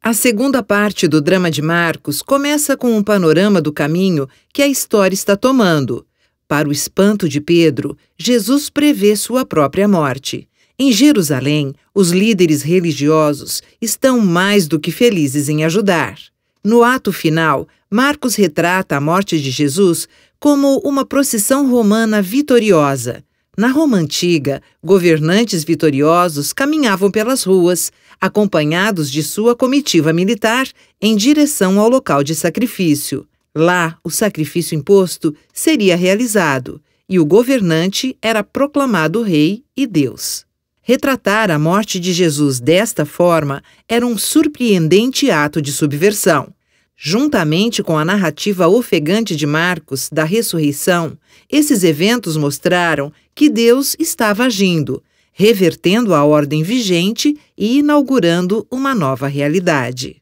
A segunda parte do drama de Marcos começa com um panorama do caminho que a história está tomando. Para o espanto de Pedro, Jesus prevê sua própria morte. Em Jerusalém, os líderes religiosos estão mais do que felizes em ajudar. No ato final, Marcos retrata a morte de Jesus como uma procissão romana vitoriosa. Na Roma antiga, governantes vitoriosos caminhavam pelas ruas, acompanhados de sua comitiva militar, em direção ao local de sacrifício. Lá, o sacrifício imposto seria realizado e o governante era proclamado rei e Deus. Retratar a morte de Jesus desta forma era um surpreendente ato de subversão. Juntamente com a narrativa ofegante de Marcos da ressurreição, esses eventos mostraram que Deus estava agindo, revertendo a ordem vigente e inaugurando uma nova realidade.